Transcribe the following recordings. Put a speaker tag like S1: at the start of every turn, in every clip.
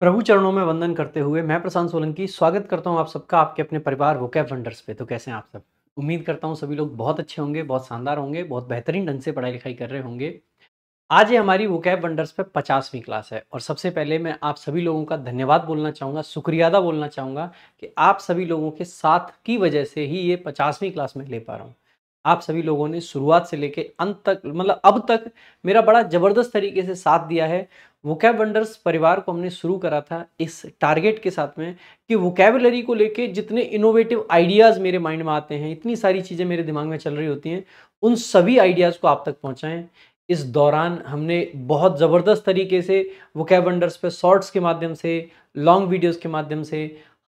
S1: प्रभु चरणों में वंदन करते हुए मैं प्रशांत सोलंकी स्वागत करता हूं आप सबका आपके अपने परिवार कैब वंडर्स पे तो कैसे हैं आप सब उम्मीद करता हूं सभी लोग बहुत अच्छे होंगे बहुत शानदार होंगे बहुत बेहतरीन ढंग से पढ़ाई लिखाई कर रहे होंगे आज ये हमारी वो कैब वंडर्स पे पचासवीं क्लास है और सबसे पहले मैं आप सभी लोगों का धन्यवाद बोलना चाहूँगा शुक्रियादा बोलना चाहूँगा कि आप सभी लोगों के साथ की वजह से ही ये पचासवीं क्लास में ले पा रहा हूँ आप सभी लोगों ने शुरुआत से लेके अंत तक मतलब अब तक मेरा बड़ा ज़बरदस्त तरीके से साथ दिया है वोकैब वंडर्स परिवार को हमने शुरू करा था इस टारगेट के साथ में कि वोकेबलरी को लेके जितने इनोवेटिव आइडियाज़ मेरे माइंड में आते हैं इतनी सारी चीज़ें मेरे दिमाग में चल रही होती हैं उन सभी आइडियाज़ को आप तक पहुँचाएँ इस दौरान हमने बहुत ज़बरदस्त तरीके से वोकैब वंडर्स पर शॉर्ट्स के माध्यम से लॉन्ग वीडियोज के माध्यम से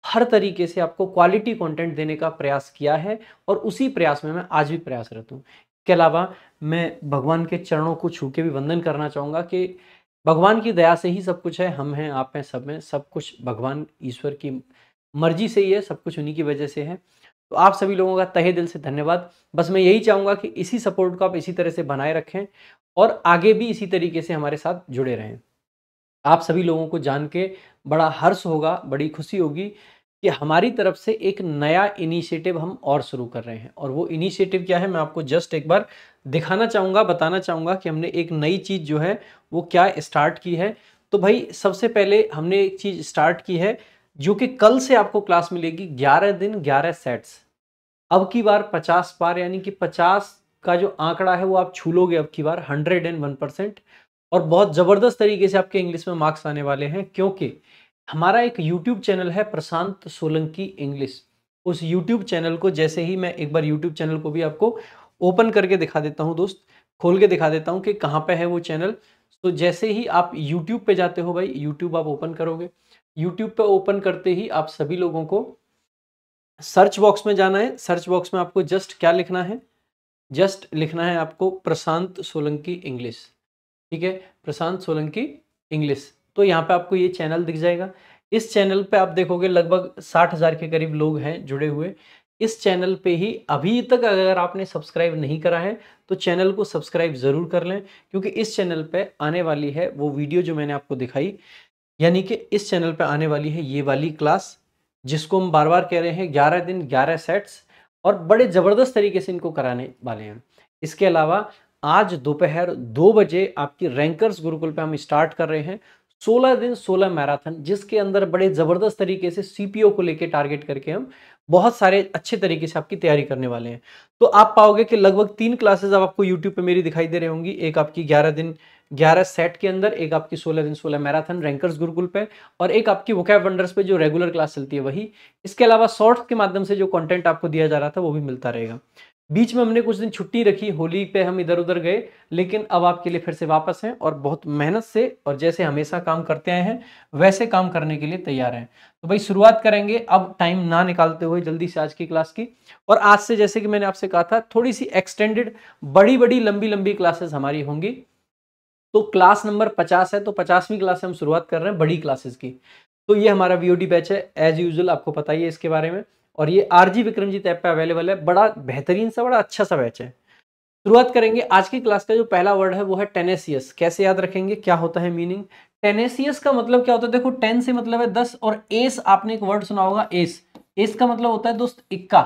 S1: हर तरीके से आपको क्वालिटी कंटेंट देने का प्रयास किया है और उसी प्रयास में मैं आज भी प्रयासरत हूँ इसके अलावा मैं भगवान के चरणों को छू के भी वंदन करना चाहूँगा कि भगवान की दया से ही सब कुछ है हम हैं आप हैं सब हैं सब कुछ भगवान ईश्वर की मर्जी से ही है सब कुछ उन्हीं की वजह से है तो आप सभी लोगों का तहे दिल से धन्यवाद बस मैं यही चाहूँगा कि इसी सपोर्ट को आप इसी तरह से बनाए रखें और आगे भी इसी तरीके से हमारे साथ जुड़े रहें आप सभी लोगों को जान के बड़ा हर्ष होगा बड़ी खुशी होगी कि हमारी तरफ से एक नया इनिशिएटिव हम और शुरू कर रहे हैं और वो इनिशिएटिव क्या है मैं आपको जस्ट एक बार दिखाना चाहूँगा बताना चाहूँगा कि हमने एक नई चीज़ जो है वो क्या स्टार्ट की है तो भाई सबसे पहले हमने एक चीज़ स्टार्ट की है जो कि कल से आपको क्लास मिलेगी ग्यारह दिन ग्यारह सेट्स अब की बार पचास बार यानी कि पचास का जो आंकड़ा है वो आप छू लोगे अब की बार हंड्रेड एंड वन परसेंट और बहुत ज़बरदस्त तरीके से आपके इंग्लिश में मार्क्स आने वाले हैं क्योंकि हमारा एक यूट्यूब चैनल है प्रशांत सोलंकी इंग्लिश उस यूट्यूब चैनल को जैसे ही मैं एक बार यूट्यूब चैनल को भी आपको ओपन करके दिखा देता हूँ दोस्त खोल के दिखा देता हूँ कि कहाँ पे है वो चैनल तो जैसे ही आप यूट्यूब पे जाते हो भाई यूट्यूब आप ओपन करोगे यूट्यूब पे ओपन करते ही आप सभी लोगों को सर्च बॉक्स में जाना है सर्च बॉक्स में आपको जस्ट क्या लिखना है जस्ट लिखना है आपको प्रशांत सोलंकी इंग्लिश ठीक है प्रशांत सोलंकी इंग्लिश तो यहाँ पे आपको ये चैनल दिख जाएगा इस चैनल पे आप देखोगे लगभग साठ हज़ार के करीब लोग हैं जुड़े हुए इस चैनल पे ही अभी तक अगर आपने सब्सक्राइब नहीं करा है तो चैनल को सब्सक्राइब ज़रूर कर लें क्योंकि इस चैनल पे आने वाली है वो वीडियो जो मैंने आपको दिखाई यानी कि इस चैनल पे आने वाली है ये वाली क्लास जिसको हम बार बार कह रहे हैं ग्यारह दिन ग्यारह सेट्स और बड़े ज़बरदस्त तरीके से इनको कराने वाले हैं इसके अलावा आज दोपहर दो बजे आपकी रैंकर्स गुरुकुल पे हम स्टार्ट कर रहे हैं 16 दिन 16 मैराथन जिसके अंदर बड़े ज़बरदस्त तरीके से सीपीओ को लेके टारगेट करके हम बहुत सारे अच्छे तरीके से आपकी तैयारी करने वाले हैं तो आप पाओगे कि लगभग तीन क्लासेस अब आपको यूट्यूब पे मेरी दिखाई दे रही होंगी एक आपकी 11 दिन 11 सेट के अंदर एक आपकी 16 दिन 16 मैराथन रैंकर्स गुरुकुल पे और एक आपकी वोकैब वंडर्स पे जो रेगुलर क्लास चलती है वही इसके अलावा शॉर्ट्स के माध्यम से जो कंटेंट आपको दिया जा रहा था वो भी मिलता रहेगा बीच में हमने कुछ दिन छुट्टी रखी होली पे हम इधर उधर गए लेकिन अब आपके लिए फिर से वापस हैं और बहुत मेहनत से और जैसे हमेशा काम करते आए हैं वैसे काम करने के लिए तैयार हैं तो भाई शुरुआत करेंगे अब टाइम ना निकालते हुए जल्दी से आज की क्लास की और आज से जैसे कि मैंने आपसे कहा था थोड़ी सी एक्सटेंडेड बड़ी बड़ी लंबी लंबी क्लासेस हमारी होंगी तो क्लास नंबर पचास है तो पचासवीं क्लास से हम शुरुआत कर रहे हैं बड़ी क्लासेस की तो ये हमारा वीओडी बैच है एज यूजल आपको पता ही है इसके बारे में और ये आर जी विक्रमजीत ऐप पे अवेलेबल है बड़ा बेहतरीन सा बड़ा अच्छा सा बैच है शुरुआत करेंगे आज की क्लास का जो पहला वर्ड है वो है टेनेसियस कैसे याद रखेंगे क्या होता है मीनिंग टेनेसियस का मतलब क्या होता है देखो टेन से मतलब है दस और एस आपने एक वर्ड सुना होगा एस एस का मतलब होता है दोस्त इक्का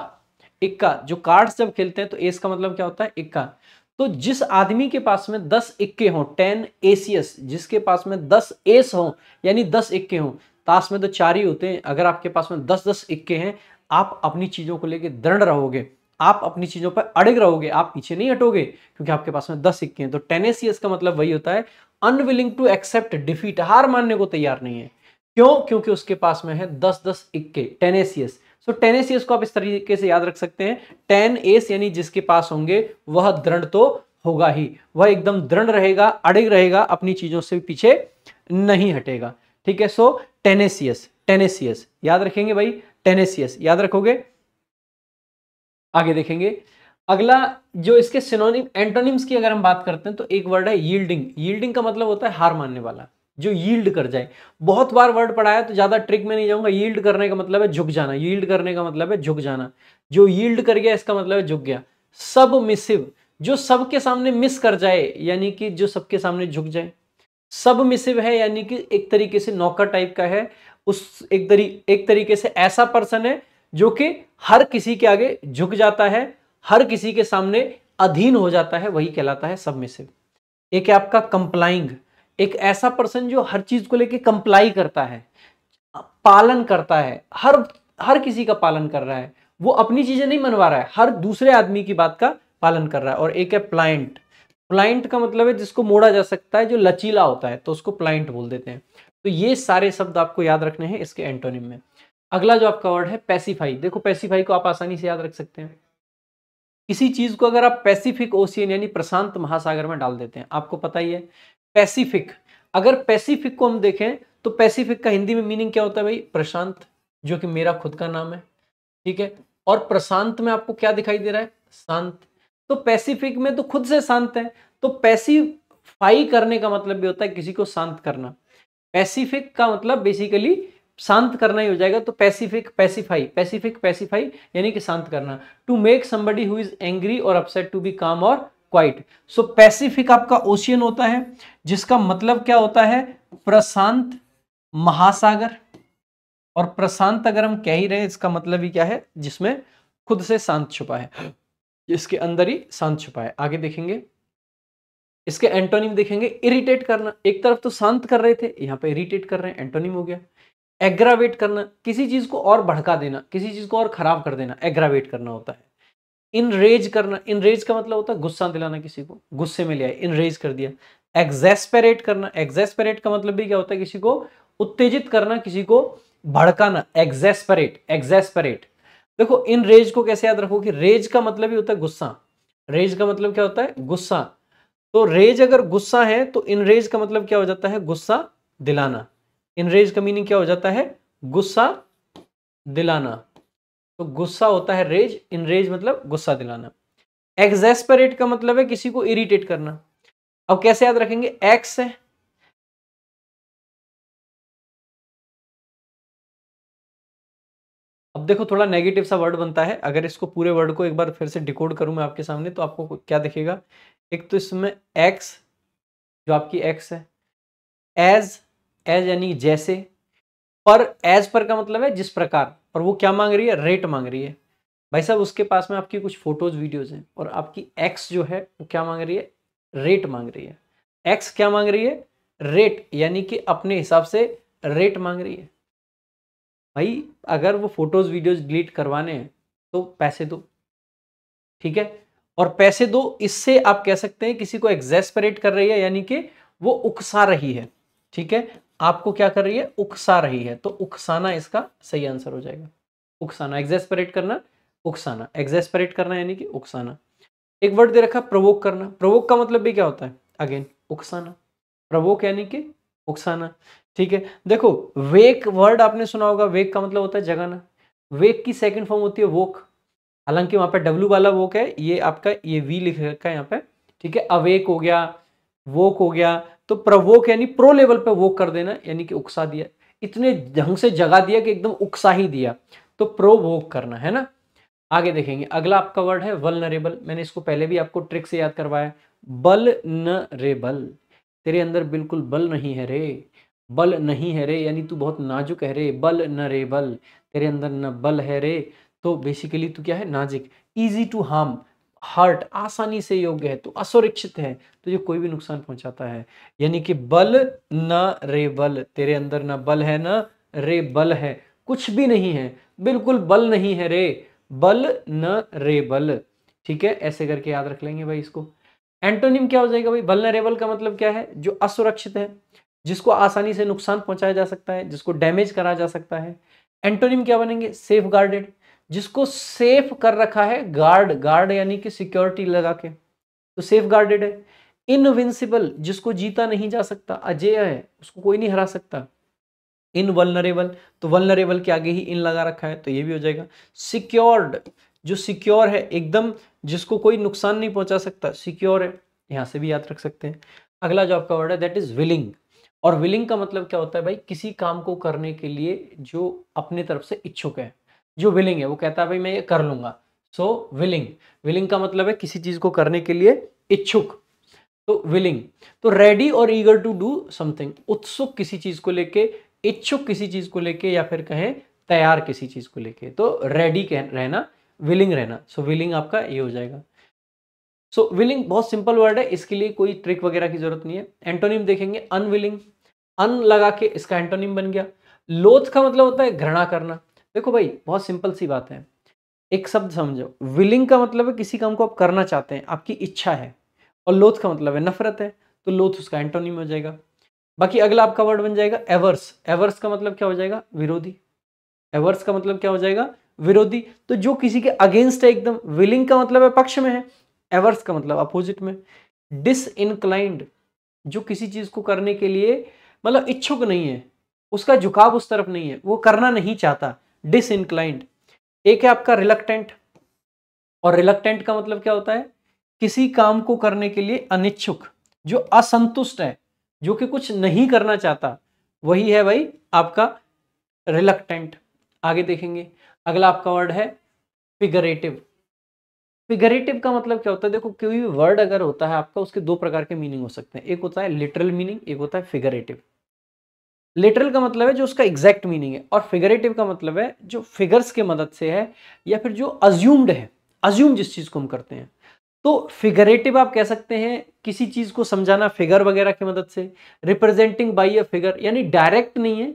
S1: इक्का जो कार्ड्स जब खेलते हैं तो एस का मतलब क्या होता है इक्का तो जिस आदमी के पास में दस इक्के हों टेन एसियस जिसके पास में दस एस हों यानी दस इक्के हों ताश में तो चार ही होते हैं अगर आपके पास में दस दस इक्के हैं आप अपनी चीज़ों को लेकर दृढ़ रहोगे आप अपनी चीज़ों पर अड़ग रहोगे आप पीछे नहीं हटोगे क्योंकि आपके पास में दस सिक्के हैं तो टेनेसियस का मतलब वही होता है अनविलिंग टू एक्सेप्ट डिफीट हार मानने को तैयार नहीं है क्यों क्योंकि उसके पास में है दस दस इक्के टेनेसियस सो so, टेनेसियस को आप इस तरीके से याद रख सकते हैं टेन एस यानी जिसके पास होंगे वह दृढ़ तो होगा ही वह एकदम दृढ़ रहेगा अड़िग रहेगा अपनी चीजों से पीछे नहीं हटेगा ठीक है सो टेनेसियस टेनेसियस याद रखेंगे भाई टेनेसियस याद रखोगे आगे देखेंगे अगला जो इसके सिनोनिम एंटोनिम्स की अगर हम बात करते हैं तो एक वर्ड है यील्डिंग यील्डिंग का मतलब होता है हार मानने वाला जो यील्ड कर जाए बहुत बार वर्ड पढ़ाया तो ज़्यादा ट्रिक में नहीं जाऊंगा यील्ड करने का मतलब है झुक जाना यील्ड करने का मतलब है झुक जाना जो यील्ड कर गया इसका मतलब है झुक गया सब मिसिव जो सबके सामने मिस कर जाए यानी कि जो सबके सामने झुक जाए सब मिसिव है यानी कि एक तरीके से नौकर टाइप का है उस एक तरी एक तरीके से ऐसा पर्सन है जो कि हर किसी के आगे झुक जाता है हर किसी के सामने अधीन हो जाता है वही कहलाता है सबमिसिव एक है आपका कंप्लाइंग एक ऐसा पर्सन जो हर चीज को लेके कंप्लाई करता है पालन करता है हर हर किसी का पालन कर रहा है वो अपनी चीजें नहीं मनवा रहा है हर दूसरे आदमी की बात का पालन कर रहा है और एक है प्लाइंट प्लाइंट का मतलब है जिसको मोड़ा जा सकता है जो लचीला होता है तो उसको प्लाइंट बोल देते हैं तो ये सारे शब्द आपको याद रखने हैं इसके एंटोनिम में अगला जो आपका वर्ड है पैसिफाई देखो पैसिफाई को आप आसानी से याद रख सकते हैं किसी चीज को अगर आप पैसिफिक ओशियन यानी प्रशांत महासागर में डाल देते हैं आपको पता ही है पैसिफिक अगर पैसिफिक को हम देखें तो पैसिफिक का हिंदी में मीनिंग क्या होता है भाई प्रशांत जो कि मेरा खुद का नाम है ठीक है और प्रशांत में आपको क्या दिखाई दे रहा है शांत तो पैसिफिक में तो खुद से शांत है तो पैसिफाई करने का मतलब भी होता है किसी को शांत करना पैसिफिक का मतलब बेसिकली शांत करना ही हो जाएगा तो पैसिफिक पैसिफाई पैसिफिक पैसिफाई यानी कि शांत करना to make somebody who is angry और अपसेट टू बी काम और क्वाइट सो पैसिफिक आपका ओशियन होता है जिसका मतलब क्या होता है प्रशांत महासागर और प्रशांत अगर हम कह ही रहे इसका मतलब ही क्या है जिसमें खुद से शांत छुपा है इसके अंदर ही शांत छुपा है आगे देखेंगे इसके एंटोनिम देखेंगे इरिटेट करना एक तरफ तो शांत कर रहे थे यहाँ पे इरिटेट कर रहे हैं एंटोनिम हो गया एग्रावेट करना किसी चीज़ को और भड़का देना किसी चीज़ को और ख़राब कर देना एग्रावेट करना होता है इनरेज करना इनरेज का मतलब होता है गुस्सा दिलाना किसी को गुस्से में लिया आए इनरेज कर दिया एग्जेस्पेरेट करना एग्जेस्पेरेट का मतलब भी क्या होता है किसी को उत्तेजित करना किसी को भड़काना एग्जेस्परेट एग्जेस्परेट देखो इन रेज को कैसे याद रखो कि रेज का मतलब ही होता है गुस्सा रेज का मतलब क्या होता है गुस्सा तो रेज अगर गुस्सा है तो इनरेज का मतलब क्या हो जाता है गुस्सा दिलाना इनरेज का मीनिंग क्या हो जाता है गुस्सा दिलाना तो गुस्सा होता है रेज इनरेज मतलब गुस्सा दिलाना एग्जेस्परेट का मतलब है किसी को इरिटेट करना अब कैसे याद रखेंगे एक्स है देखो थोड़ा नेगेटिव सा वर्ड बनता है अगर इसको पूरे वर्ड को एक बार फिर से डिकोड करूं मैं आपके सामने तो आपको क्या दिखेगा एक तो इसमें एक्स जो आपकी एक्स है एज एज यानी जैसे पर एज पर का मतलब है जिस प्रकार और वो क्या मांग रही है रेट मांग रही है भाई साहब उसके पास में आपकी कुछ फोटोज वीडियोज हैं और आपकी एक्स जो है वो क्या मांग रही है रेट मांग रही है एक्स क्या मांग रही है रेट यानी कि अपने हिसाब से रेट मांग रही है भाई अगर वो फोटोज वीडियोज डिलीट करवाने हैं तो पैसे दो ठीक है और पैसे दो इससे आप कह सकते हैं किसी को एग्जेस्परेट कर रही है यानी कि वो उकसा रही है ठीक है आपको क्या कर रही है उकसा रही है तो उकसाना इसका सही आंसर हो जाएगा उकसाना एग्जेस्परेट करना उकसाना एग्जेस्परेट करना यानी कि उकसाना एक वर्ड दे रखा प्रवोक करना प्रवोक का मतलब भी क्या होता है अगेन उकसाना प्रवोक यानी कि उकसाना ठीक है देखो वेक वर्ड आपने सुना होगा वेक का मतलब होता है जगाना वेक की सेकंड फॉर्म होती है वोक हालांकि वहां पे डब्ल्यू वाला वोक है ये आपका ये वी लिख रखा है यहाँ पे ठीक है अवेक हो गया वोक हो गया तो प्रवोक यानी प्रो लेवल पे वोक कर देना यानी कि उकसा दिया इतने ढंग से जगा दिया कि एकदम उकसा ही दिया तो प्रो वोक करना है ना आगे देखेंगे अगला आपका वर्ड है वलनरेबल मैंने इसको पहले भी आपको ट्रिक से याद करवाया बल नरेबल तेरे अंदर बिल्कुल बल नहीं है रे बल नहीं है रे यानी तू बहुत नाजुक है रे बल न रे बल तेरे अंदर न बल है रे तो बेसिकली तू क्या है नाजिक ईजी टू हार्म हर्ट आसानी से योग्य है तो असुरक्षित है तो ये कोई भी नुकसान पहुंचाता है यानी कि बल न रे बल तेरे अंदर न बल है न रे बल है कुछ भी नहीं है बिल्कुल बल नहीं है रे बल न रे बल ठीक है ऐसे करके याद रख लेंगे भाई इसको एंटोनिम क्या हो जाएगा भाई वलनरेबल का मतलब क्या है जो असुरक्षित है जिसको आसानी से नुकसान पहुंचाया जा सकता है जिसको डैमेज करा जा सकता है एंटोनिम क्या बनेंगे सेफ गार्डेड जिसको सेफ कर रखा है गार्ड गार्ड यानी कि सिक्योरिटी लगा के तो सेफ गार्डेड है इनविंसिबल जिसको जीता नहीं जा सकता अजय है उसको कोई नहीं हरा सकता इन वलनरेबल तो वलनरेबल के आगे ही इन लगा रखा है तो ये भी हो जाएगा सिक्योर्ड जो सिक्योर है एकदम जिसको कोई नुकसान नहीं पहुंचा सकता सिक्योर है यहाँ से भी याद रख सकते हैं अगला जो आपका वर्ड है दैट इज़ विलिंग और विलिंग का मतलब क्या होता है भाई किसी काम को करने के लिए जो अपने तरफ से इच्छुक है जो विलिंग है वो कहता है भाई मैं ये कर लूंगा सो विलिंग विलिंग का मतलब है किसी चीज़ को करने के लिए इच्छुक तो विलिंग तो रेडी और ईगर टू डू समथिंग उत्सुक किसी चीज़ को लेके इच्छुक किसी चीज़ को लेके या फिर कहें तैयार किसी चीज़ को लेके तो रेडी रहना विलिंग रहना सो so, विलिंग आपका ये हो जाएगा सो so, विलिंग बहुत सिंपल वर्ड है इसके लिए कोई ट्रिक वगैरह की जरूरत नहीं है एंटोनिम देखेंगे अनविलिंग अन लगा के इसका एंटोनिम बन गया लोथ का मतलब होता है घृणा करना देखो भाई बहुत सिंपल सी बात है एक शब्द समझो विलिंग का मतलब है किसी काम को आप करना चाहते हैं आपकी इच्छा है और लोथ का मतलब है नफरत है तो लोथ उसका एंटोनिम हो जाएगा बाकी अगला आपका वर्ड बन जाएगा एवर्स एवर्स का मतलब क्या हो जाएगा विरोधी एवर्स का मतलब क्या हो जाएगा विरोधी तो जो किसी के अगेंस्ट है एकदम विलिंग का मतलब है पक्ष में है एवर्स का मतलब अपोजिट में डिसइनक्लाइंड जो किसी चीज को करने के लिए मतलब इच्छुक नहीं है उसका झुकाव उस तरफ नहीं है वो करना नहीं चाहता डिसइनक्लाइंड एक है आपका रिलक्टेंट और रिलक्टेंट का मतलब क्या होता है किसी काम को करने के लिए अनिच्छुक जो असंतुष्ट है जो कि कुछ नहीं करना चाहता वही है भाई आपका रिलक्टेंट आगे देखेंगे अगला आपका वर्ड है फिगरेटिव फिगरेटिव का मतलब क्या होता है देखो कोई भी वर्ड अगर होता है आपका उसके दो प्रकार के मीनिंग हो सकते हैं एक होता है लिटरल मीनिंग एक होता है फिगरेटिव लिटरल का मतलब है जो उसका एग्जैक्ट मीनिंग है और फिगरेटिव का मतलब है जो फिगर्स के मदद से है या फिर जो अज्यूम्ड है अज्यूम जिस चीज़ को हम करते हैं तो फिगरेटिव आप कह सकते हैं किसी चीज़ को समझाना फिगर वगैरह की मदद से रिप्रेजेंटिंग बाई अ फिगर यानी डायरेक्ट नहीं है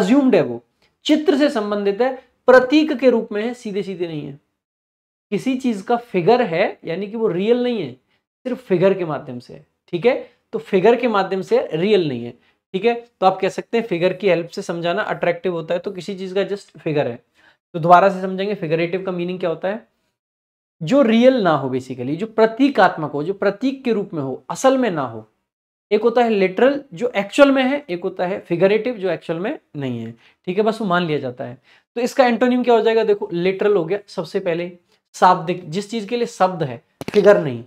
S1: अज्यूम्ड है वो चित्र से संबंधित है प्रतीक के रूप में है सीधे सीधे नहीं है किसी चीज का फिगर है यानी कि वो रियल नहीं है सिर्फ फिगर के माध्यम से ठीक है तो फिगर के माध्यम से रियल नहीं है ठीक है तो आप कह सकते हैं फिगर की हेल्प से समझाना अट्रैक्टिव होता है तो किसी चीज का जस्ट फिगर है तो दोबारा से समझेंगे फिगरेटिव का मीनिंग क्या होता है जो रियल ना हो बेसिकली जो प्रतीकात्मक हो जो प्रतीक के रूप में हो असल में ना हो एक होता है लिटरल जो एक्चुअल में है एक होता है फिगरेटिव जो एक्चुअल में नहीं है ठीक है बस वो मान लिया जाता है तो इसका एंटोनियम क्या हो जाएगा देखो लिटरल हो गया सबसे पहले शाब्दिक जिस चीज के लिए शब्द है फिगर नहीं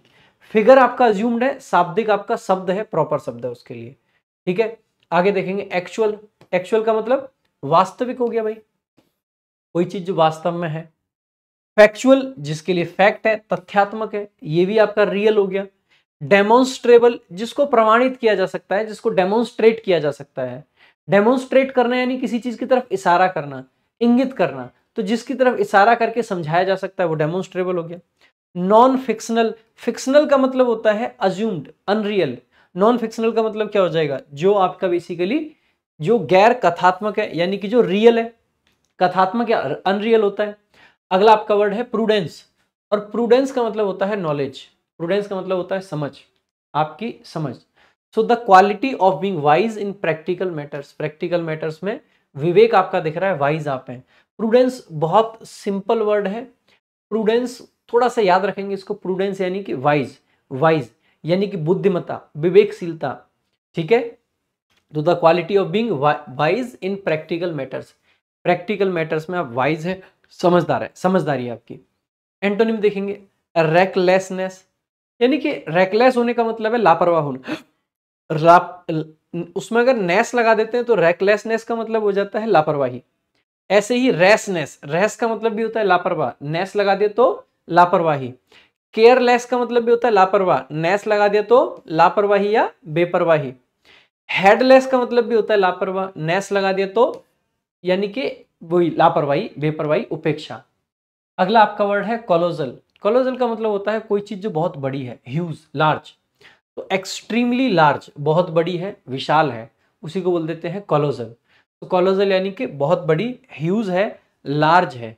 S1: फिगर आपका अज्यूम्ड है शाब्दिक आपका शब्द है प्रॉपर शब्द है उसके लिए ठीक है आगे देखेंगे एक्चुअल एक्चुअल का मतलब वास्तविक हो गया भाई कोई चीज जो वास्तव में है फैक्चुअल जिसके लिए फैक्ट है तथ्यात्मक है ये भी आपका रियल हो गया डेमोन्स्ट्रेबल जिसको प्रमाणित किया जा सकता है जिसको डेमोन्स्ट्रेट किया जा सकता है डेमोन्स्ट्रेट करना यानी किसी चीज की तरफ इशारा करना इंगित करना तो जिसकी तरफ इशारा करके समझाया जा सकता है वो डेमोन्स्ट्रेबल हो गया नॉन फिक्शनल फिक्शनल का मतलब होता है अज्यूम्ड अनरियल नॉन फिक्शनल का मतलब क्या हो जाएगा जो आपका बेसिकली जो गैर कथात्मक है यानी कि जो रियल है कथात्मक या अनरियल होता है अगला आपका वर्ड है प्रूडेंस और प्रूडेंस का मतलब होता है नॉलेज प्रूडेंस का मतलब होता है समझ आपकी समझ so the quality of being wise in practical matters practical matters में विवेक आपका दिख रहा है वाइज आप हैं प्रूडेंस बहुत सिंपल वर्ड है प्रूडेंस थोड़ा सा याद रखेंगे इसको प्रूडेंस यानी कि वाइज वाइज यानी कि बुद्धिमता विवेकशीलता ठीक है तो the quality of being wise in practical matters practical matters में आप वाइज हैं समझदार है समझदारी है आपकी एंटोनिम देखेंगे रेकलेसनेस यानी कि रेकलेस होने का मतलब है लापरवाह होना उसमें अगर नेस लगा देते हैं तो रेकलेसनेस का मतलब हो जाता है लापरवाही ऐसे ही रेसनेस रेस का मतलब भी होता है लापरवाह नेस लगा दे तो लापरवाही केयरलेस का मतलब भी होता है लापरवाह नेस लगा दे तो लापरवाही या बेपरवाही हेडलेस का मतलब भी होता है लापरवाह नेस लगा दे तो यानी कि वही लापरवाही बेपरवाही उपेक्षा अगला आपका वर्ड है कॉलोजल कॉलोजल का मतलब होता है कोई चीज जो बहुत बड़ी है ह्यूज लार्ज तो एक्सट्रीमली लार्ज बहुत बड़ी है विशाल है उसी को बोल देते हैं कॉलोजल तो कॉलोजल यानी कि बहुत बड़ी ह्यूज है लार्ज है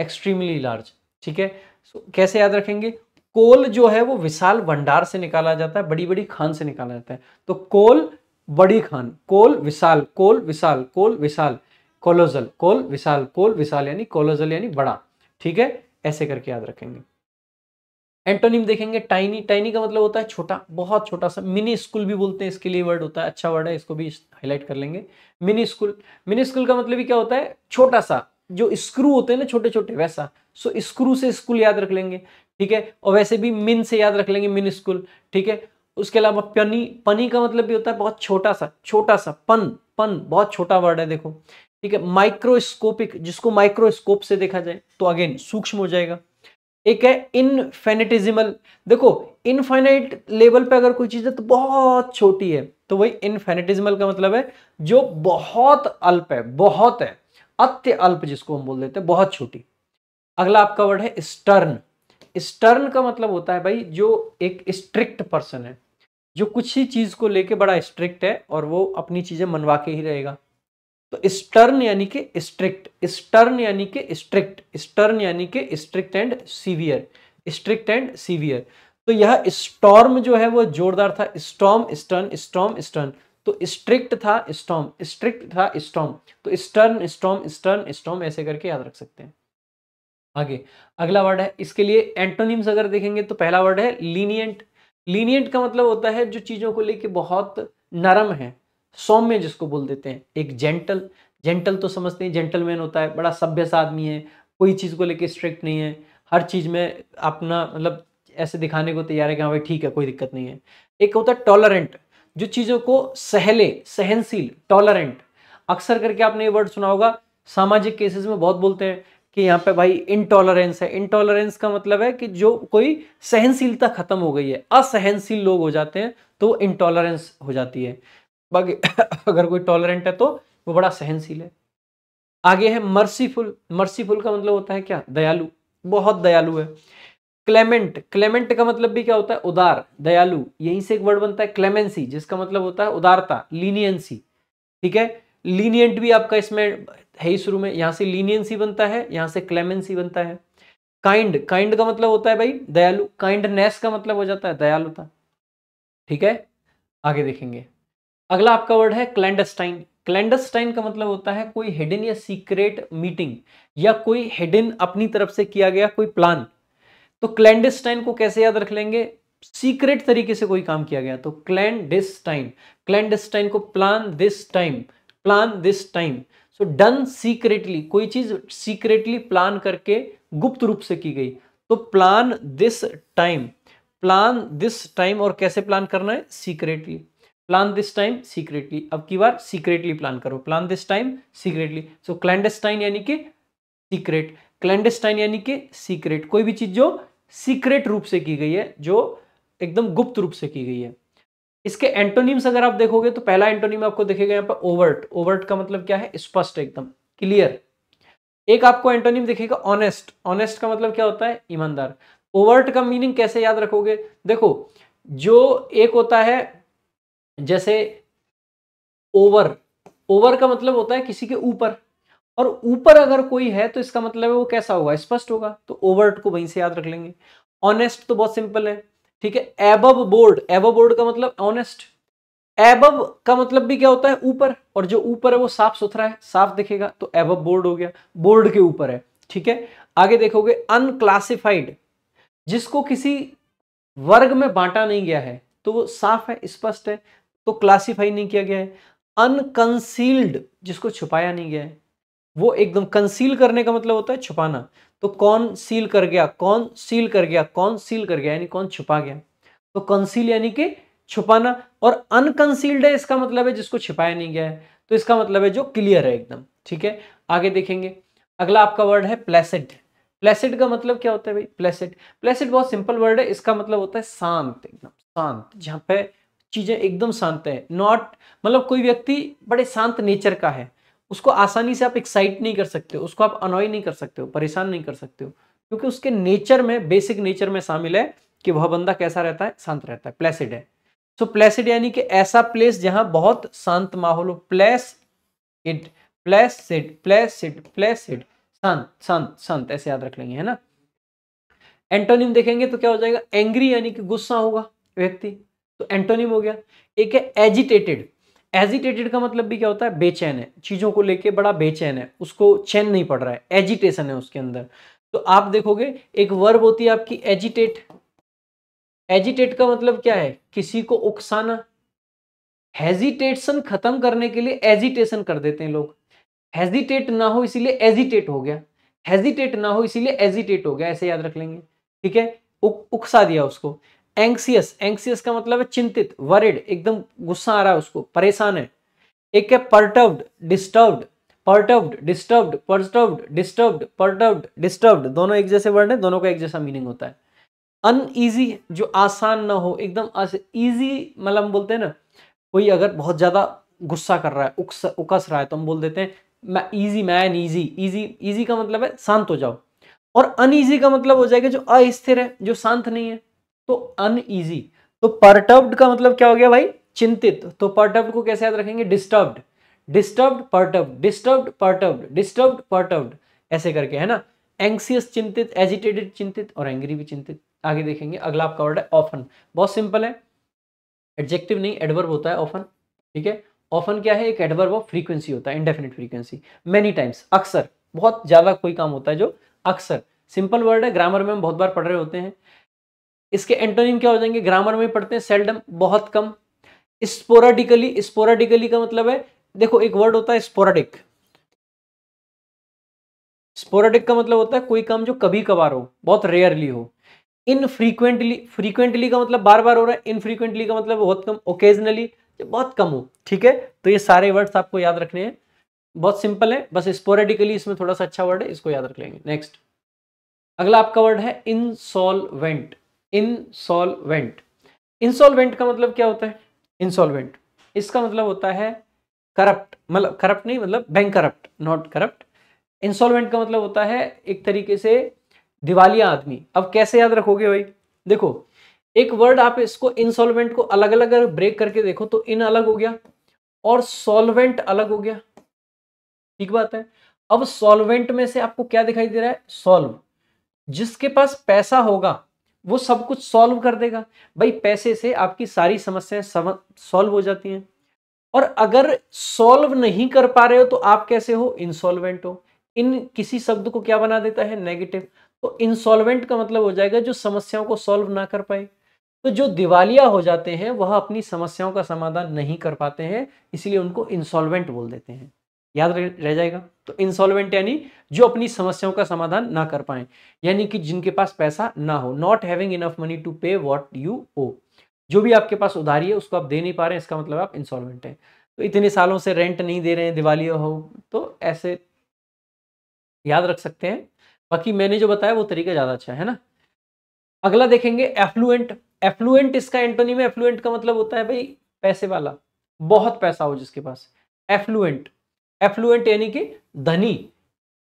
S1: एक्सट्रीमली लार्ज ठीक है so, कैसे याद रखेंगे कोल जो है वो विशाल भंडार से निकाला जाता है बड़ी बड़ी खान से निकाला जाता है तो कोल बड़ी खान कोल विशाल कोल विशाल कोल विशाल कोलोजल कोल विशाल कोल विशाल यानी कोलोजल यानी बड़ा ठीक है ऐसे करके याद रखेंगे एंटोनिम देखेंगे टाइनी टाइनी का मतलब होता है छोटा बहुत छोटा सा मिनी स्कूल भी बोलते हैं इसके लिए वर्ड होता है अच्छा वर्ड है इसको भी हाईलाइट कर लेंगे मिनी स्कूल मिनी स्कूल का मतलब भी क्या होता है छोटा सा जो स्क्रू होते हैं ना छोटे छोटे वैसा सो स्क्रू से स्कूल याद रख लेंगे ठीक है और वैसे भी मिन से याद रख लेंगे मिनी स्कूल ठीक है उसके अलावा पनी पनी का मतलब भी होता है बहुत छोटा सा छोटा सा पन पन बहुत छोटा वर्ड है देखो ठीक है माइक्रोस्कोपिक जिसको माइक्रोस्कोप से देखा जाए तो अगेन सूक्ष्म हो जाएगा एक है इनफेनेटिजिमल देखो इनफाइनाइट लेवल पे अगर कोई चीज़ है तो बहुत छोटी है तो वही इनफेनेटिजिमल का मतलब है जो बहुत अल्प है बहुत है अत्य अल्प जिसको हम बोल देते हैं बहुत छोटी अगला आपका वर्ड है स्टर्न स्टर्न का मतलब होता है भाई जो एक स्ट्रिक्ट पर्सन है जो कुछ ही चीज़ को लेके बड़ा स्ट्रिक्ट है और वो अपनी चीज़ें मनवा के ही रहेगा तो स्टर्न यानी कि स्ट्रिक्ट स्टर्न यानी कि स्ट्रिक्ट स्टर्न यानी कि strict and severe strict and severe तो यह स्टॉर्म जो है वो जोरदार था स्टॉम स्टर्न स्टॉम स्टर्न तो स्ट्रिक्ट था स्टॉम स्ट्रिक्ट था स्टॉम तो स्टर्न स्टॉम स्टर्न स्टॉम ऐसे करके याद रख सकते हैं आगे अगला वर्ड है इसके लिए एंटोनिम्स अगर देखेंगे तो पहला वर्ड है लीनियंट लीनियंट का मतलब होता है जो चीज़ों को लेके बहुत नरम है सौम्य जिसको बोल देते हैं एक जेंटल जेंटल तो समझते हैं जेंटलमैन होता है बड़ा सभ्य सा आदमी है कोई चीज़ को लेके स्ट्रिक्ट नहीं है हर चीज़ में अपना मतलब ऐसे दिखाने को तैयार है कि हाँ भाई ठीक है कोई दिक्कत नहीं है एक होता है टॉलरेंट जो चीज़ों को सहले सहनशील टॉलरेंट अक्सर करके आपने ये वर्ड सुना होगा सामाजिक केसेस में बहुत बोलते हैं कि यहाँ पे भाई इनटॉलरेंस है इनटॉलरेंस का मतलब है कि जो कोई सहनशीलता खत्म हो गई है असहनशील लोग हो जाते हैं तो इनटॉलरेंस हो जाती है बाकी अगर कोई टॉलरेंट है तो वो बड़ा सहनशील है आगे है मर्सीफुल मर्सीफुल का मतलब होता है क्या दयालु बहुत दयालु है क्लेमेंट क्लेमेंट का मतलब भी क्या होता है उदार दयालु यहीं से एक वर्ड बनता है क्लेमेंसी जिसका मतलब होता है उदारता लीनियंसी ठीक है लीनियंट भी आपका इसमें है ही शुरू में यहां से लीनियंसी बनता है यहां से क्लेमेंसी बनता है काइंड काइंड का मतलब होता है भाई दयालु काइंडनेस का मतलब हो जाता है दयालुता ठीक है आगे देखेंगे अगला आपका वर्ड है क्लैंडस्टाइन क्लैंडस्टाइन का मतलब होता है कोई हिडन या सीक्रेट मीटिंग या कोई हिडन अपनी तरफ से किया गया कोई प्लान तो क्लैंडस्टाइन को कैसे याद रख लेंगे सीक्रेट तरीके से कोई काम किया गया तो क्लैंडस्टाइन क्लैंडस्टाइन को plan this time plan this time so done secretly कोई चीज सीक्रेटली प्लान करके गुप्त रूप से की गई तो plan this time plan this time और कैसे प्लान करना है secretly plan this time secretly अब की बार सीक्रेटली प्लान करो plan this time secretly so clandestine यानी कि सीक्रेट क्लैंडस्टाइन यानी कि सीक्रेट कोई भी चीज जो सीक्रेट रूप से की गई है जो एकदम गुप्त रूप से की गई है इसके एंटोनिम्स अगर आप देखोगे तो पहला एंटोनिम आपको देखेगा यहाँ पर ओवर्ट ओवर्ट का मतलब क्या है स्पष्ट एकदम क्लियर एक आपको एंटोनिम देखेगा ऑनेस्ट ऑनेस्ट का मतलब क्या होता है ईमानदार ओवर्ट का मीनिंग कैसे याद रखोगे देखो जो एक होता है जैसे ओवर ओवर का मतलब होता है किसी के ऊपर और ऊपर अगर कोई है तो इसका मतलब है वो कैसा होगा स्पष्ट होगा तो ओवर्ट को वहीं से याद रख लेंगे ऑनेस्ट तो बहुत सिंपल है ठीक है एब बोर्ड एब बोर्ड का मतलब ऑनेस्ट एब का मतलब भी क्या होता है ऊपर और जो ऊपर है वो साफ सुथरा है साफ दिखेगा तो एब बोर्ड हो गया बोर्ड के ऊपर है ठीक है आगे देखोगे अनक्लासिफाइड जिसको किसी वर्ग में बांटा नहीं गया है तो वो साफ है स्पष्ट है तो क्लासीफाई नहीं किया गया है अनकंसील्ड जिसको छुपाया नहीं गया है वो एकदम कंसील करने का मतलब होता है छुपाना तो कौन सील कर गया कौन सील कर गया कौन सील कर गया यानी कौन छुपा गया तो कंसील यानी कि छुपाना और अनकंसील्ड है इसका मतलब है जिसको छुपाया नहीं गया है तो इसका मतलब है जो क्लियर है एकदम ठीक है आगे देखेंगे अगला आपका वर्ड है प्लेसिड प्लेसिड का मतलब क्या होता है भाई प्लेसिड प्लेसिड बहुत सिंपल वर्ड है इसका मतलब होता है शांत एकदम शांत जहां पे चीज़ें एकदम शांत है नॉट मतलब कोई व्यक्ति बड़े शांत नेचर का है उसको आसानी से आप एक्साइट नहीं कर सकते हो उसको आप अनॉय नहीं कर सकते हो परेशान नहीं कर सकते हो क्योंकि उसके नेचर में बेसिक नेचर में शामिल है कि वह बंदा कैसा रहता है शांत रहता है प्लेसिड है सो so, प्लेसिड यानी कि ऐसा प्लेस जहां बहुत शांत माहौल हो place it placid placid placid शांत शांत शांत ऐसे याद रख लेंगे है ना एंटोनिम देखेंगे तो क्या हो जाएगा एंग्री यानी कि गुस्सा होगा व्यक्ति तो एंटोनिम हो गया एक है एजिटेटेड एजिटेटेड का मतलब भी क्या होता है बेचैन है चीज़ों को लेके बड़ा बेचैन है उसको चैन नहीं पड़ रहा है एजिटेशन है उसके अंदर तो आप देखोगे एक वर्ब होती है आपकी एजिटेट एजिटेट का मतलब क्या है किसी को उकसाना हेजिटेशन खत्म करने के लिए एजिटेशन कर देते हैं लोग हेजिटेट ना हो इसीलिए एजिटेट हो गया हेजिटेट ना हो इसीलिए एजिटेट हो गया ऐसे याद रख लेंगे ठीक है उकसा दिया उसको एंक्सियस एंक्सियस का मतलब है चिंतित वरिड एकदम गुस्सा आ रहा है उसको परेशान है एक है perturbed disturbed perturbed disturbed perturbed disturbed perturbed disturbed दोनों एक जैसे वर्ड है दोनों का एक जैसा मीनिंग होता है अनईजी जो आसान ना हो एकदम ईजी मतलब हम बोलते हैं ना कोई अगर बहुत ज़्यादा गुस्सा कर रहा है उकस उकस रहा है तो हम बोल देते हैं मैं easy man easy easy easy का मतलब है शांत हो जाओ और अनईजी का मतलब हो जाएगा जो अस्थिर है जो शांत नहीं है तो अनईजी तो परटर्ब्ड का मतलब क्या हो गया भाई चिंतित तो परटर्ब्ड को कैसे याद रखेंगे disturbed disturbed perturb disturbed perturb disturbed perturbed ऐसे करके है ना एंक्सियस चिंतित एजिटेटेड चिंतित और एंग्री भी चिंतित आगे देखेंगे अगला आपका वर्ड है ऑफन बहुत सिंपल है एडजेक्टिव नहीं एडवर्ब होता है ऑफन ठीक है ऑफन क्या है एक एडवर्ब ऑफ फ्रीक्वेंसी होता है इंडेफिनिट फ्रीक्वेंसी मेनी टाइम्स अक्सर बहुत ज़्यादा कोई काम होता है जो अक्सर सिंपल वर्ड है ग्रामर में हम बहुत बार पढ़ रहे होते हैं इसके एंटोनिम क्या हो जाएंगे ग्रामर में पढ़ते हैं सेल्डम बहुत कम स्पोराडिकली स्पोराडिकली का मतलब है देखो एक वर्ड होता है स्पोराडिक स्पोराडिक का मतलब होता है कोई काम जो कभी कभार हो बहुत रेयरली हो इनफ्रीक्वेंटली फ्रीक्वेंटली का मतलब बार बार हो रहा है इनफ्रीक्वेंटली का मतलब बहुत कम ओकेजनली बहुत कम हो ठीक है तो ये सारे वर्ड्स आपको याद रखने हैं बहुत सिंपल है बस स्पोरेटिकली इसमें थोड़ा सा अच्छा वर्ड है इसको याद रख लेंगे नेक्स्ट अगला आपका वर्ड है इनसॉल्वेंट इनसॉल्वेंट इंसॉल्वेंट का मतलब क्या होता है इंसॉल्वेंट इसका मतलब होता है करप्ट मतलब करप्ट नहीं मतलब bank corrupt not corrupt insolvent का मतलब होता है एक तरीके से दिवालिया आदमी अब कैसे याद रखोगे भाई देखो एक वर्ड आप इसको इंसॉल्वेंट को अलग अलग अगर ब्रेक करके देखो तो इन अलग हो गया और सॉल्वेंट अलग हो गया ठीक बात है अब सॉल्वेंट में से आपको क्या दिखाई दे रहा है सॉल्व जिसके पास पैसा होगा वो सब कुछ सॉल्व कर देगा भाई पैसे से आपकी सारी समस्याएं सॉल्व हो जाती हैं और अगर सॉल्व नहीं कर पा रहे हो तो आप कैसे हो इंसॉल्वेंट हो इन किसी शब्द को क्या बना देता है नेगेटिव तो इंसॉल्वेंट का मतलब हो जाएगा जो समस्याओं को सॉल्व ना कर पाए तो जो दिवालिया हो जाते हैं वह अपनी समस्याओं का समाधान नहीं कर पाते हैं इसलिए उनको इंसॉल्वेंट बोल देते हैं याद रह जाएगा तो इंसॉल्वेंट यानी जो अपनी समस्याओं का समाधान ना कर पाए यानी कि जिनके पास पैसा ना हो not having enough money to pay what you owe जो भी आपके पास उधारी है उसको आप दे नहीं पा रहे हैं इसका मतलब आप इंसॉल्वेंट हैं तो इतने सालों से रेंट नहीं दे रहे हैं दिवाली हो तो ऐसे याद रख सकते हैं बाकी मैंने जो बताया वो तरीका ज़्यादा अच्छा है ना अगला देखेंगे एफ्लुएंट एफ्लुएंट इसका एंटोनी में एफ्लुएंट का मतलब होता है भाई पैसे वाला बहुत पैसा हो जिसके पास एफ्लुएंट एफ्लुएंट यानी कि धनी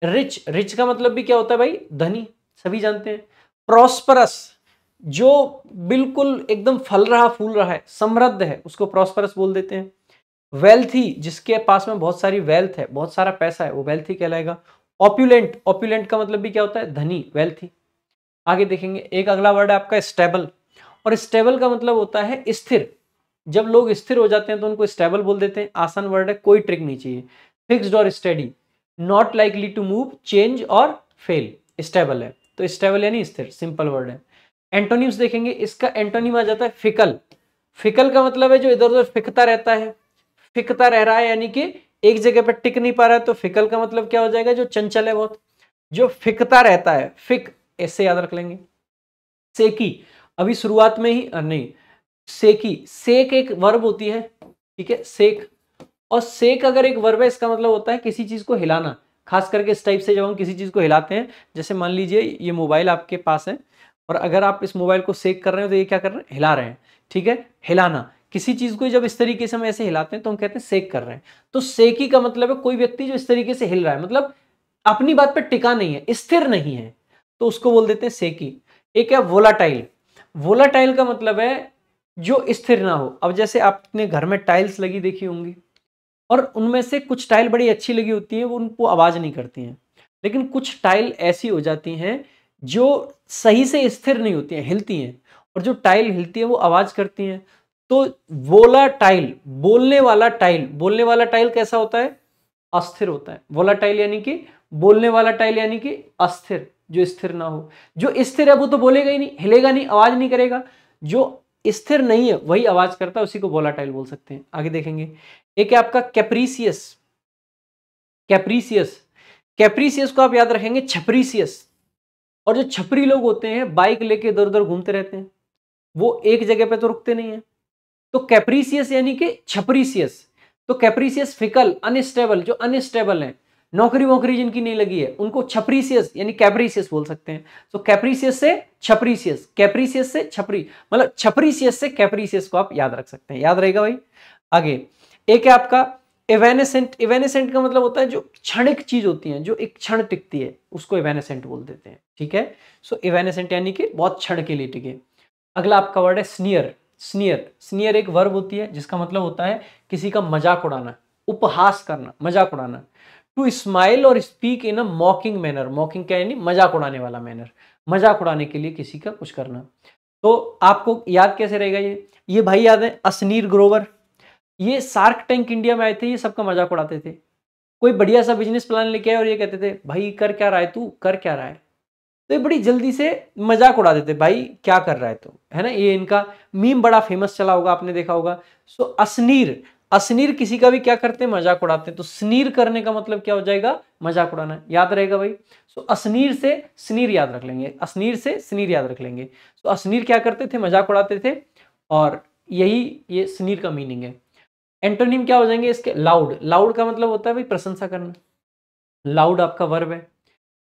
S1: रिच रिच का मतलब भी क्या होता है भाई धनी सभी जानते हैं प्रॉस्परस जो बिल्कुल एकदम फल रहा फूल रहा है समृद्ध है उसको प्रॉस्परस बोल देते हैं वेल्थी जिसके पास में बहुत सारी वेल्थ है बहुत सारा पैसा है वो वेल्थी कहलाएगा ऑप्यूलेंट ऑप्यूलेंट का मतलब भी क्या होता है धनी वेल्थी आगे देखेंगे एक अगला वर्ड है आपका स्टेबल और स्टेबल का मतलब होता है स्थिर जब लोग स्थिर हो जाते हैं तो उनको स्टेबल बोल देते हैं आसान वर्ड है कोई ट्रिक नहीं चाहिए फिक्स्ड और steady not likely to move change और फेल स्टेबल है तो स्टेबल यानी स्थिर सिंपल वर्ड है एंटोनिम्स देखेंगे इसका एंटोनिम आ जाता है फिकल फिकल का मतलब है जो इधर उधर फिकता रहता है फिकता रह रहा है यानी कि एक जगह पर टिक नहीं पा रहा है तो फिकल का मतलब क्या हो जाएगा जो चंचल है बहुत जो फिकता रहता है फिक ऐसे याद रख लेंगे सेकी अभी शुरुआत में ही नहीं सेकी सेक एक वर्ब होती है ठीक है सेक और सेक अगर एक वर्ब है इसका मतलब होता है किसी चीज़ को हिलाना खास करके इस टाइप से जब हम किसी चीज़ को हिलाते हैं जैसे मान लीजिए ये मोबाइल आपके पास है और अगर आप इस मोबाइल को सेक कर रहे हो तो ये क्या कर रहे हैं हिला रहे हैं ठीक है हिलाना किसी चीज़ को जब इस तरीके से हम ऐसे हिलाते हैं तो हम कहते हैं सेक कर रहे हैं तो सेकी का मतलब है कोई व्यक्ति जो इस तरीके से हिल रहा है मतलब अपनी बात पर टिका नहीं है स्थिर नहीं है तो उसको बोल देते हैं सेकी एक है वोलाटाइल वोलाटाइल का मतलब है जो स्थिर ना हो अब जैसे आपने घर में टाइल्स लगी देखी होंगी और उनमें से कुछ टाइल बड़ी अच्छी लगी होती है वो उनको आवाज़ नहीं करती हैं लेकिन कुछ टाइल ऐसी हो जाती हैं जो सही से स्थिर नहीं होती हैं हिलती हैं और जो टाइल हिलती है वो आवाज़ करती हैं तो वोला टाइल बोलने वाला टाइल बोलने वाला टाइल कैसा होता है अस्थिर होता है वोला टाइल यानी कि बोलने वाला टाइल यानी कि अस्थिर जो स्थिर ना हो जो स्थिर है वो तो बोलेगा ही नहीं हिलेगा नहीं आवाज़ नहीं करेगा जो स्थिर नहीं है वही आवाज करता है उसी को वोलाटाइल बोल सकते हैं आगे देखेंगे एक है आपका कैप्रीसियस कैप्रीसियस कैप्रीसियस को आप याद रखेंगे छपरीसियस और जो छपरी लोग होते हैं बाइक लेके इधर उधर घूमते रहते हैं वो एक जगह पे तो रुकते नहीं है तो कैप्रीसियस यानी कि छपरीसियस तो कैप्रीसियस फिकल अनस्टेबल जो अनस्टेबल है नौकरी वोकरी जिनकी नहीं लगी है उनको छपरीसियस यानी कैप्रीसियस बोल सकते हैं सो कैप्रीसियस से छपरीसियस कैप्रीसियस से छपरी मतलब छपरीसियस से कैप्रीसियस को आप याद रख सकते हैं याद रहेगा भाई आगे एक है आपका एवेनेसेंट एवेनेसेंट का मतलब होता है जो क्षणिक चीज होती है जो एक क्षण टिकती है उसको एवेनेसेंट बोल देते हैं ठीक है सो so, एवेनेसेंट यानी कि बहुत क्षण के लिए टिके अगला आपका वर्ड है स्नियर स्नियर स्नियर एक वर्ब होती है जिसका मतलब होता है किसी का मजाक उड़ाना उपहास करना मजाक उड़ाना टू स्माइल और speak in a mocking manner mocking क्या यानी मजाक उड़ाने वाला मैनर मजाक उड़ाने के लिए किसी का कुछ करना तो आपको याद कैसे रहेगा ये ये भाई याद है असनीर ग्रोवर ये सार्क टैंक इंडिया में आए थे ये सबका मजाक उड़ाते थे कोई बढ़िया सा बिजनेस प्लान लेके आए और ये कहते थे भाई कर क्या रहा है तू कर क्या रहा है तो ये बड़ी जल्दी से मजाक उड़ा देते भाई क्या कर रहा है तू तो? है ना ये इनका मीम बड़ा फेमस चला होगा आपने देखा होगा सो असनीर असनीर किसी का भी क्या करते हैं मजाक उड़ाते हैं तो स्नीर करने का मतलब क्या हो जाएगा मजाक उड़ाना याद रहेगा भाई सो so, असनीर से स्नीर याद रख लेंगे असनीर से स्नीर याद रख लेंगे सो so, असनीर क्या करते थे मजाक उड़ाते थे और यही ये स्नीर का मीनिंग है एंटोनिम क्या हो जाएंगे इसके लाउड लाउड का मतलब होता है भाई प्रशंसा करना लाउड आपका वर्ब है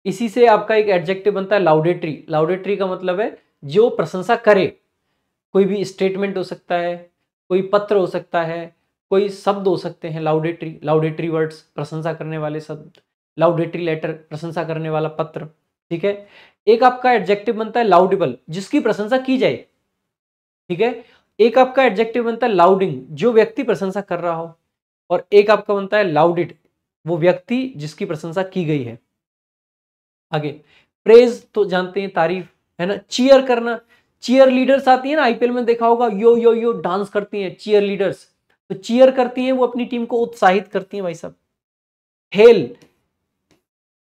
S1: इसी से आपका एक एडजेक्टिव बनता है लाउडेट्री लाउडेट्री का मतलब है जो प्रशंसा करे कोई भी स्टेटमेंट हो सकता है कोई पत्र हो सकता है कोई शब्द हो सकते हैं लाउडेटरी लाउडेटरी वर्ड्स प्रशंसा करने वाले शब्द लाउडेटरी लेटर प्रशंसा करने वाला पत्र ठीक है एक आपका एडजेक्टिव बनता है लाउडेबल जिसकी प्रशंसा की जाए ठीक है एक आपका एडजेक्टिव बनता है लाउडिंग जो व्यक्ति प्रशंसा कर रहा हो और एक आपका बनता है लाउडिड वो व्यक्ति जिसकी प्रशंसा की गई है आगे प्रेज तो जानते हैं तारीफ है ना चीयर करना चीयर लीडर्स आती है ना आईपीएल में देखा होगा यो यो यो डांस करती हैं चीयर लीडर्स तो चीयर करती हैं वो अपनी टीम को उत्साहित करती हैं भाई साहब हेल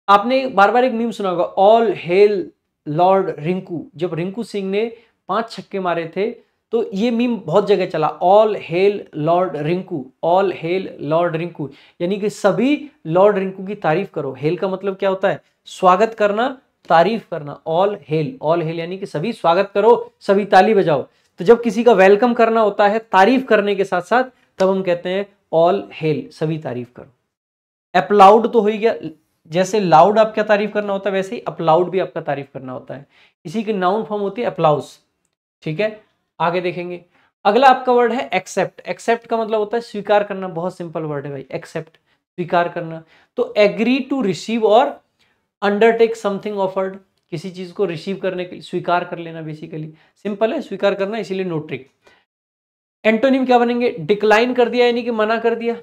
S1: आपने बार बार एक मीम सुना होगा ऑल हेल लॉर्ड रिंकू जब रिंकू सिंह ने पांच छक्के मारे थे तो ये मीम बहुत जगह चला all hail Lord Rinku all hail Lord Rinku यानी कि सभी लॉर्ड रिंकू की तारीफ करो हेल का मतलब क्या होता है स्वागत करना तारीफ करना ऑल हेल ऑल हेल यानी कि सभी स्वागत करो सभी ताली बजाओ तो जब किसी का वेलकम करना होता है तारीफ करने के साथ साथ तब हम कहते हैं ऑल हेल सभी तारीफ करो अपलाउड तो हो ही गया जैसे लाउड आपका तारीफ करना होता है वैसे ही अपलाउड भी आपका तारीफ करना होता है इसी की नाउन फॉर्म होती है अपलाउस ठीक है आगे देखेंगे अगला आपका वर्ड है एक्सेप्ट एक्सेप्ट का मतलब होता है स्वीकार करना बहुत सिंपल वर्ड है भाई एक्सेप्ट स्वीकार करना तो एग्री टू रिसीव और अंडरटेक समथिंग ऑफर्ड किसी चीज़ को रिसीव करने के लिए स्वीकार कर लेना बेसिकली सिंपल है स्वीकार करना इसीलिए नो ट्रिक एंटोनिम क्या बनेंगे डिक्लाइन कर दिया यानी कि मना कर दिया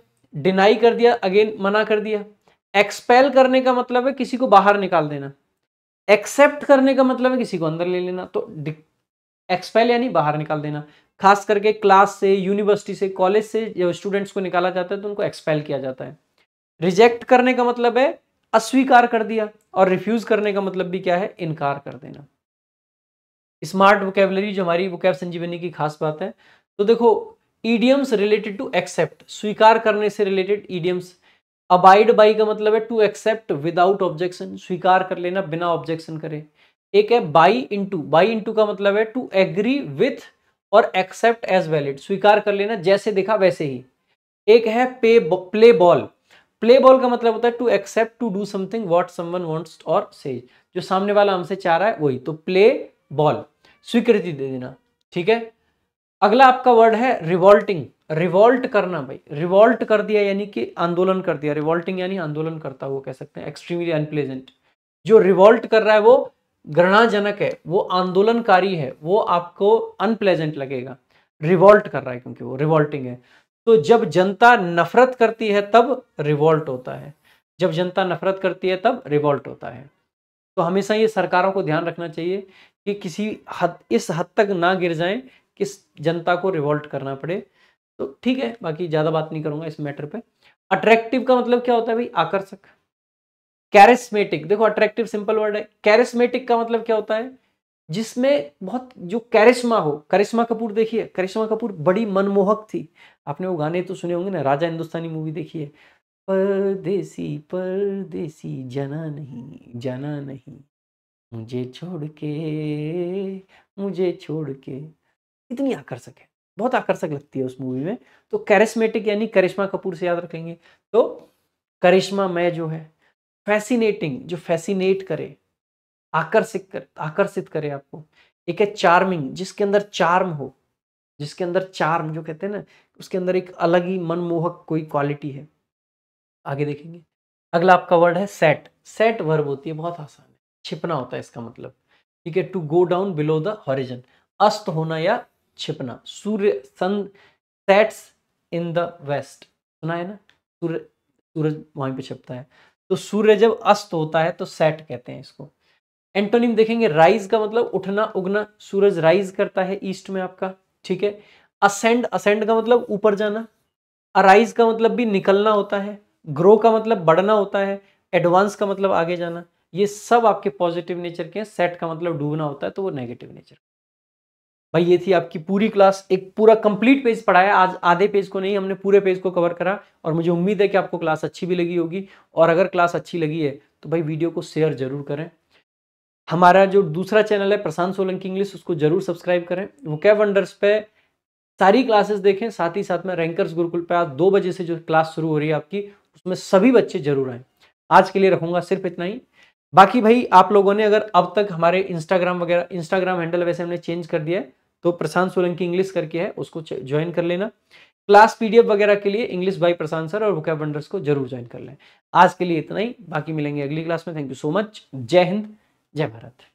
S1: डिनाई कर दिया अगेन मना कर दिया एक्सपेल करने का मतलब है किसी को बाहर निकाल देना एक्सेप्ट करने का मतलब है किसी को अंदर ले लेना तो एक्सपेल यानी बाहर निकाल देना खास करके क्लास से यूनिवर्सिटी से कॉलेज से जब स्टूडेंट्स को निकाला जाता है तो उनको एक्सपेल किया जाता है रिजेक्ट करने का मतलब है अस्वीकार कर दिया और रिफ्यूज करने का मतलब भी क्या है इनकार कर देना स्मार्ट वोकेबलरी जो हमारी वोकैब संजीवनी की खास बात है तो देखो ईडियम्स रिलेटेड टू एक्सेप्ट स्वीकार करने से रिलेटेड ईडियम्स अबाइड बाई का मतलब है टू एक्सेप्ट विदाउट ऑब्जेक्शन स्वीकार कर लेना बिना ऑब्जेक्शन करे एक है बाई इंटू बाई इंटू का मतलब है टू एग्री विथ और एक्सेप्ट एज वैलिड स्वीकार कर लेना जैसे देखा वैसे ही एक है पे प्ले बॉल प्ले बॉल का मतलब होता है to accept to do something what someone wants और से जो सामने वाला हमसे चाह रहा है वही तो प्ले बॉल स्वीकृति दे देना ठीक है अगला आपका वर्ड है रिवॉल्टिंग रिवॉल्ट करना भाई रिवॉल्ट कर दिया यानी कि आंदोलन कर दिया रिवॉल्टिंग यानी आंदोलन करता हुआ कह सकते हैं एक्सट्रीमली अनप्लेजेंट जो रिवॉल्ट कर रहा है वो घृणाजनक है वो आंदोलनकारी है वो आपको अनप्लेजेंट लगेगा रिवॉल्ट कर रहा है क्योंकि वो रिवॉल्टिंग है तो जब जनता नफरत करती है तब रिवॉल्ट होता है जब जनता नफरत करती है तब रिवॉल्ट होता है तो हमेशा ये सरकारों को ध्यान रखना चाहिए कि किसी हद इस हद तक ना गिर जाएं किस जनता को रिवोल्ट करना पड़े तो ठीक है बाकी ज़्यादा बात नहीं करूंगा इस मैटर पे अट्रैक्टिव का मतलब क्या होता है भाई आकर्षक कैरिस्मेटिक देखो अट्रैक्टिव सिंपल वर्ड है कैरिस्मेटिक का मतलब क्या होता है जिसमें बहुत जो कैरिश्मा हो करिश्मा कपूर देखिए करिश्मा कपूर बड़ी मनमोहक थी आपने वो गाने तो सुने होंगे ना राजा हिंदुस्तानी मूवी देखिए परदेसी परदेसी जाना नहीं जाना नहीं मुझे छोड़ के मुझे छोड़ के इतनी आकर्षक है बहुत आकर्षक लगती है उस मूवी में तो कैरिस्मेटिक यानी करिश्मा कपूर से याद रखेंगे तो करिश्मा मैं जो है फैसिनेटिंग जो फैसिनेट करे आकर्षित कर आकर्षित करे आपको एक है चार्मिंग जिसके अंदर चार्म हो जिसके अंदर चार्म जो कहते हैं ना उसके अंदर एक अलग ही मनमोहक कोई क्वालिटी है आगे देखेंगे अगला आपका वर्ड है सेट सेट वर्ब होती है बहुत आसान है छिपना होता है इसका मतलब ठीक है to go down below the horizon अस्त होना या छिपना सूर्य sun sets in the west सुना है ना सूर्य सूरज वहीं पे छिपता है तो सूर्य जब अस्त होता है तो सेट कहते हैं इसको एंटोनिम देखेंगे राइज का मतलब उठना उगना सूरज राइज करता है ईस्ट में आपका ठीक है असेंड असेंड का मतलब ऊपर जाना अराइज का मतलब भी निकलना होता है ग्रो का मतलब बढ़ना होता है एडवांस का मतलब आगे जाना ये सब आपके पॉजिटिव नेचर के हैं सेट का मतलब डूबना होता है तो वो नेगेटिव नेचर भाई ये थी आपकी पूरी क्लास एक पूरा कंप्लीट पेज पढ़ाया आज आधे पेज को नहीं हमने पूरे पेज को कवर करा और मुझे उम्मीद है कि आपको क्लास अच्छी भी लगी होगी और अगर क्लास अच्छी लगी है तो भाई वीडियो को शेयर जरूर करें हमारा जो दूसरा चैनल है प्रशांत सोलंकी इंग्लिश उसको जरूर सब्सक्राइब करें वो कैब वंडर्स पे सारी क्लासेस देखें साथ ही साथ में रैंकर्स गुरुकुल पे आज दो बजे से जो क्लास शुरू हो रही है आपकी उसमें सभी बच्चे जरूर आए आज के लिए रखूंगा सिर्फ इतना ही बाकी भाई आप लोगों ने अगर अब तक हमारे इंस्टाग्राम वगैरह इंस्टाग्राम हैंडल वैसे हमने चेंज कर दिया है तो प्रशांत सोलंकी इंग्लिश करके है उसको ज्वाइन कर लेना क्लास पीडीएफ वगैरह के लिए इंग्लिश बाई प्रशांत सर और वोकैब वंडर्स को जरूर ज्वाइन कर लें आज के लिए इतना ही बाकी मिलेंगे अगली क्लास में थैंक यू सो मच जय हिंद जय भारत